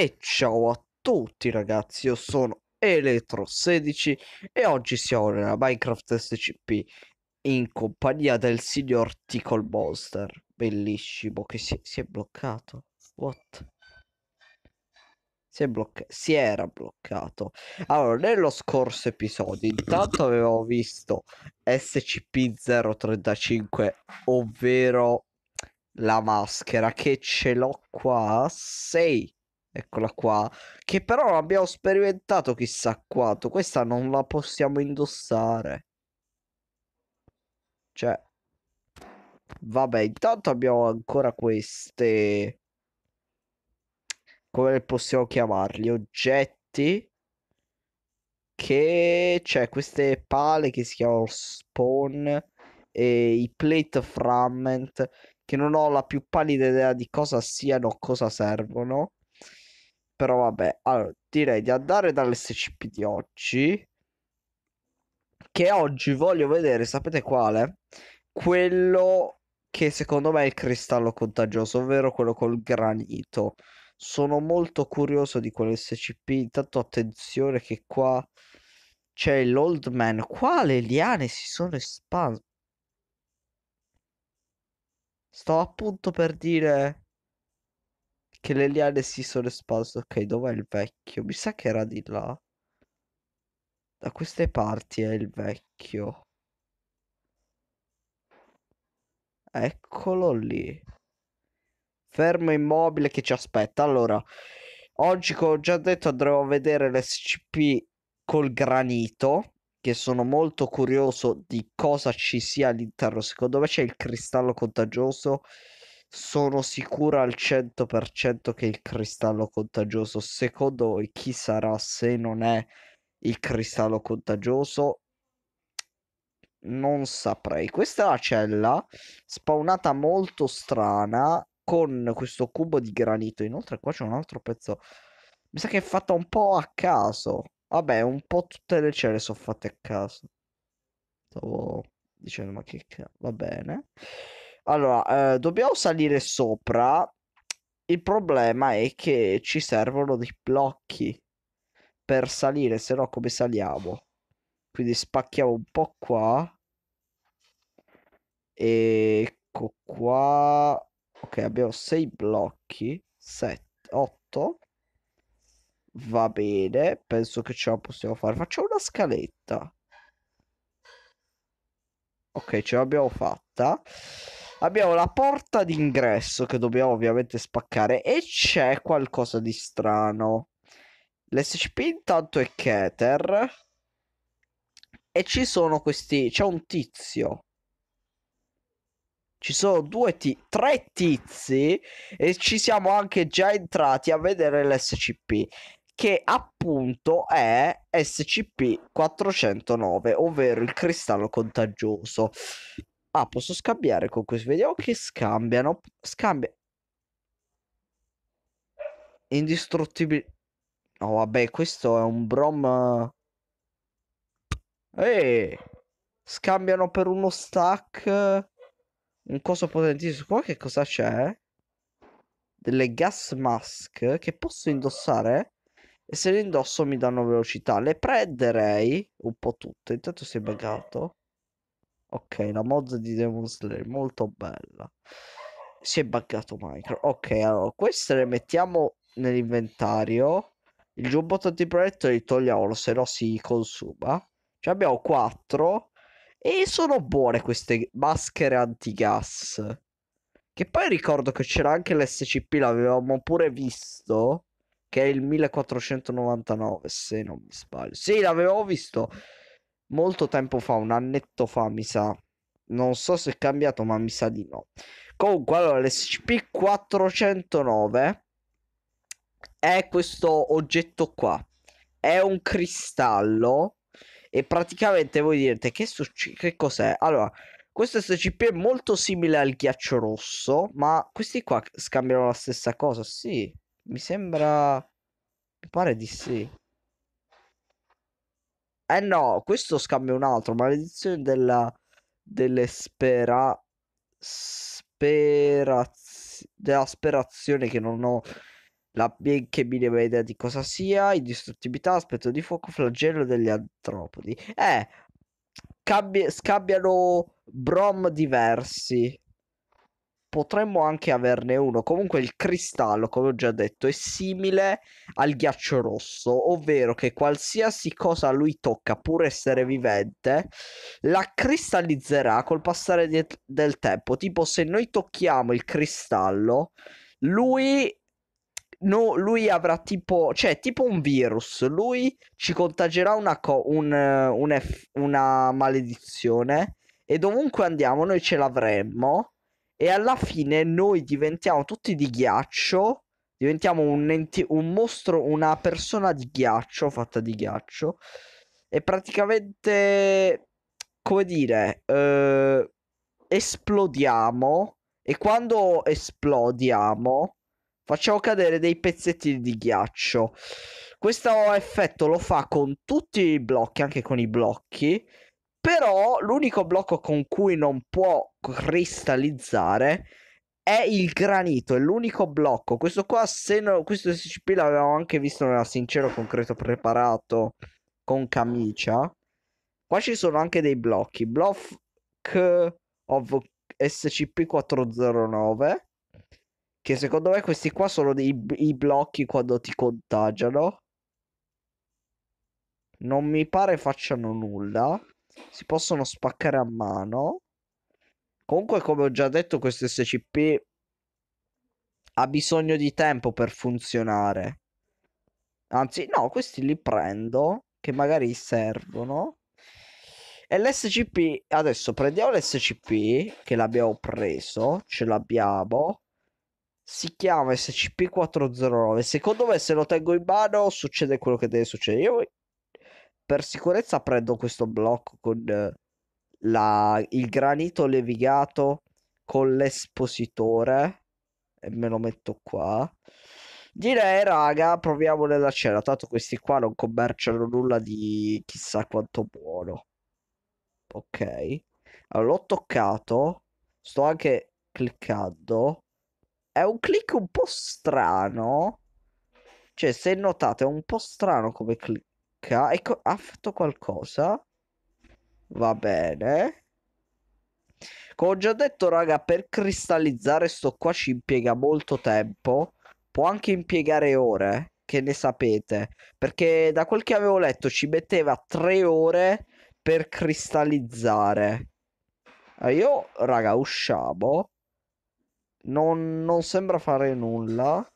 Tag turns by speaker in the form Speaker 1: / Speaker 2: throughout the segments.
Speaker 1: E ciao a tutti ragazzi, io sono eletro 16 e oggi siamo nella Minecraft SCP in compagnia del signor Tickle Monster. Bellissimo, che si, si è bloccato. What? Si, è blocca- si era bloccato. Allora, nello scorso episodio, intanto avevamo visto SCP-035, ovvero la maschera che ce l'ho qua. 6 Eccola qua. Che però non abbiamo sperimentato chissà quanto. Questa non la possiamo indossare. Cioè. Vabbè, intanto abbiamo ancora queste... Come possiamo chiamarli? Oggetti. Che... Cioè, queste pale che si chiamano spawn. E i plate fragment. Che non ho la più pallida idea di cosa siano, cosa servono però vabbè, allora, direi di andare dall'SCP di oggi. Che oggi voglio vedere, sapete quale? Quello che secondo me è il cristallo contagioso, ovvero quello col granito. Sono molto curioso di quell'SCP. Intanto attenzione che qua c'è l'old man. Qua le liane si sono espanse. Sto appunto per dire che le liane si sono espanse. Ok, dov'è il vecchio? Mi sa che era di là. Da queste parti è il vecchio. Eccolo lì. Fermo immobile che ci aspetta. Allora, oggi come ho già detto andremo a vedere l'SCP col granito. Che sono molto curioso di cosa ci sia all'interno. Secondo me c'è il cristallo contagioso sono sicuro al 100% che il cristallo contagioso. Secondo voi chi sarà se non è il cristallo contagioso? Non saprei. Questa è la cella spawnata molto strana con questo cubo di granito. Inoltre qua c'è un altro pezzo. Mi sa che è fatta un po' a caso. Vabbè, un po' tutte le celle sono fatte a caso. Stavo dicendo ma che... Va bene. Allora, eh, dobbiamo salire sopra. Il problema è che ci servono dei blocchi per salire, se no come saliamo? Quindi spacchiamo un po' qua. Ecco qua. Ok, abbiamo sei blocchi. 7, 8. Va bene, penso che ce la possiamo fare. Facciamo una scaletta. Ok, ce l'abbiamo fatta abbiamo la porta d'ingresso che dobbiamo ovviamente spaccare e c'è qualcosa di strano. L'SCP intanto è Keter e ci sono questi... c'è un tizio. Ci sono due ti- tre tizi e ci siamo anche già entrati a vedere l'SCP che appunto è SCP-409, ovvero il cristallo contagioso. Ah, posso scambiare con questo. Vediamo che scambiano. Scambia. Indistruttibile. oh, vabbè, questo è un Brom. Ehi. Scambiano per uno stack. Un coso potentissimo. Qua che cosa c'è? Delle gas mask che posso indossare. E se le indosso mi danno velocità. Le prenderei un po' tutte. Intanto si è buggato. Ok, la mod di Demon Slayer, molto bella. Si è buggato Minecraft. Ok, allora, queste le mettiamo nell'inventario. Il giubbotto di proiettile li togliamolo, se no si consuma. Ce cioè, ne abbiamo 4. E sono buone queste maschere antigas. Che poi ricordo che c'era anche l'SCP, l'avevamo pure visto. Che è il 1499, se non mi sbaglio. Sì, l'avevo visto molto tempo fa, un annetto fa, mi sa. Non so se è cambiato, ma mi sa di no. Comunque, allora, l'SCP-409 è questo oggetto qua. È un cristallo e praticamente voi direte che, succe- che cos'è? Allora, questo SCP è molto simile al ghiaccio rosso, ma questi qua scambiano la stessa cosa, sì. Mi sembra... Mi pare di sì. Eh no, questo scambio è un altro. Maledizione della... delle spera... Speraz... della sperazione che non ho la benché minima idea di cosa sia, indistruttibilità, aspetto di fuoco, flagello degli antropodi. Eh, cambi- scambiano brom diversi potremmo anche averne uno. Comunque il cristallo, come ho già detto, è simile al ghiaccio rosso, ovvero che qualsiasi cosa lui tocca, pur essere vivente, la cristallizzerà col passare de- del tempo. Tipo se noi tocchiamo il cristallo, lui no, lui avrà tipo, cioè tipo un virus, lui ci contagerà una, co- un, un eff- una maledizione e dovunque andiamo noi ce l'avremmo e alla fine noi diventiamo tutti di ghiaccio, diventiamo un, enti- un mostro, una persona di ghiaccio, fatta di ghiaccio, e praticamente, come dire, eh, esplodiamo e quando esplodiamo facciamo cadere dei pezzettini di ghiaccio. Questo effetto lo fa con tutti i blocchi, anche con i blocchi, però l'unico blocco con cui non può cristallizzare è il granito, è l'unico blocco. Questo qua, se no, questo SCP l'avevamo anche visto nella sincero concreto preparato con camicia. Qua ci sono anche dei blocchi. Block of SCP-409. Che secondo me questi qua sono dei, i blocchi quando ti contagiano. Non mi pare facciano nulla si possono spaccare a mano. Comunque, come ho già detto, questo SCP ha bisogno di tempo per funzionare. Anzi, no, questi li prendo che magari servono. E l'SCP, adesso prendiamo l'SCP che l'abbiamo preso, ce l'abbiamo. Si chiama SCP-409. Secondo me se lo tengo in mano succede quello che deve succedere. Io per sicurezza prendo questo blocco con eh, la, il granito levigato con l'espositore e me lo metto qua. Direi, raga, proviamo nella cena. Tanto questi qua non commerciano nulla di chissà quanto buono. Ok. Allora, l'ho toccato. Sto anche cliccando. È un click un po' strano. Cioè, se notate, è un po' strano come click. Ecco, ha fatto qualcosa. Va bene. Come ho già detto, raga, per cristallizzare sto qua ci impiega molto tempo. Può anche impiegare ore, che ne sapete. Perché da quel che avevo letto ci metteva tre ore per cristallizzare. Eh, io, raga, usciamo. Non, non sembra fare nulla.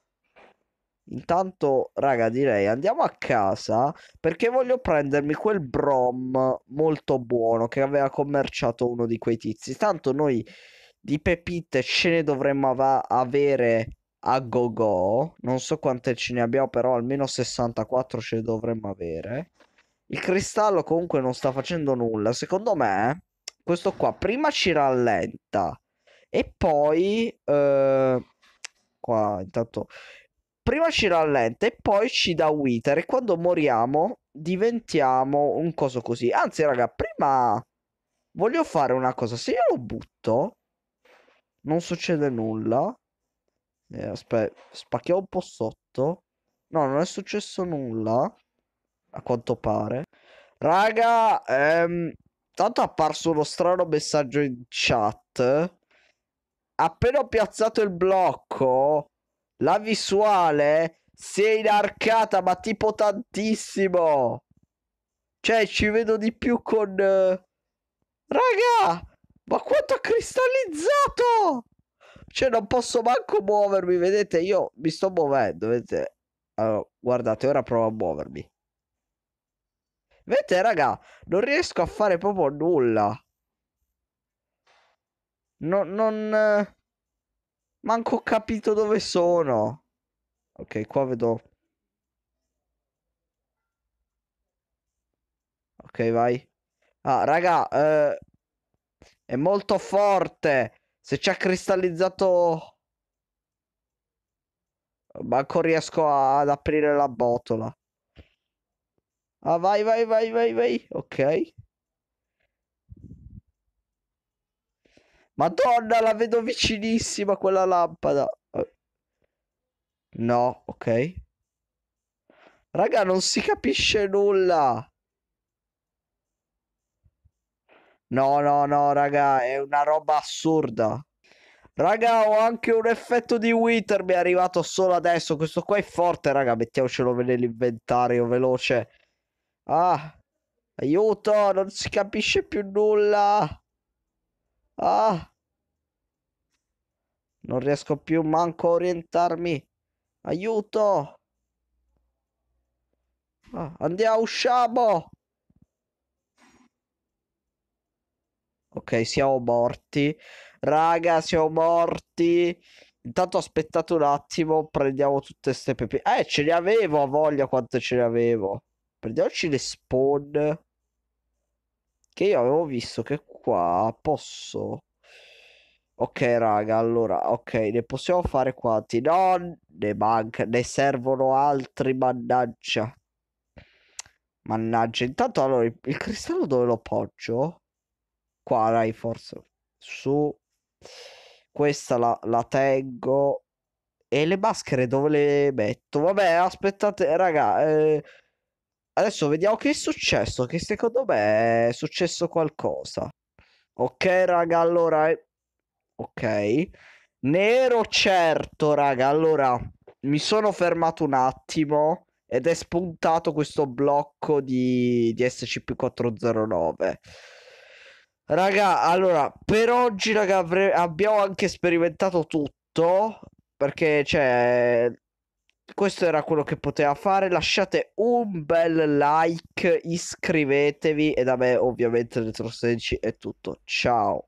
Speaker 1: Intanto, raga, direi andiamo a casa perché voglio prendermi quel Brom molto buono che aveva commerciato uno di quei tizi. Tanto noi di pepite ce ne dovremmo av- avere a go go. Non so quante ce ne abbiamo, però almeno 64 ce ne dovremmo avere. Il cristallo comunque non sta facendo nulla. Secondo me, questo qua prima ci rallenta e poi... Eh... Qua intanto prima ci rallenta e poi ci dà Wither e quando moriamo diventiamo un coso così. Anzi, raga, prima voglio fare una cosa. Se io lo butto, non succede nulla. Eh, aspetta, spacchiamo un po' sotto. No, non è successo nulla. A quanto pare. Raga, ehm, tanto è apparso uno strano messaggio in chat. Appena ho piazzato il blocco, la visuale si è inarcata, ma tipo tantissimo. Cioè, ci vedo di più con... Eh, raga! Ma quanto ha cristallizzato! Cioè, non posso manco muovermi, vedete? Io mi sto muovendo, vedete? Allora, guardate, ora provo a muovermi. Vedete, raga, non riesco a fare proprio nulla. No, non... Eh, Manco ho capito dove sono. Ok, qua vedo. Ok, vai. Ah, raga, eh, è molto forte. Se ci ha cristallizzato... Manco riesco a, ad aprire la botola. Ah, vai, vai, vai, vai, vai. Ok. Madonna, la vedo vicinissima quella lampada. No, ok. Raga, non si capisce nulla. No, no, no, raga, è una roba assurda. Raga, ho anche un effetto di Wither, mi è arrivato solo adesso. Questo qua è forte, raga, mettiamocelo nell'inventario, veloce. Ah, aiuto, non si capisce più nulla. Ah! Non riesco più manco a orientarmi. Aiuto! Ah, andiamo, usciamo! Ok, siamo morti. Raga, siamo morti. Intanto aspettate un attimo, prendiamo tutte queste pepe. Eh, ce le avevo a voglia quante ce le avevo. Prendiamoci le spawn. Che io avevo visto che qua posso... Ok raga, allora, ok, ne possiamo fare quanti? No, ne manca, ne servono altri, mannaggia. Mannaggia, intanto allora il, il cristallo dove lo poggio? Qua, dai, forse. Su. Questa la, la tengo. E le maschere dove le metto? Vabbè, aspettate, raga. Eh, adesso vediamo che è successo. Che secondo me è successo qualcosa. Ok, raga, allora... Eh. Ok. Nero certo, raga. Allora, mi sono fermato un attimo ed è spuntato questo blocco di, di SCP-409. Raga, allora, per oggi, raga, avre... abbiamo anche sperimentato tutto. Perché, cioè, questo era quello che poteva fare. Lasciate un bel like, iscrivetevi e da me ovviamente Retro 16 è tutto. Ciao.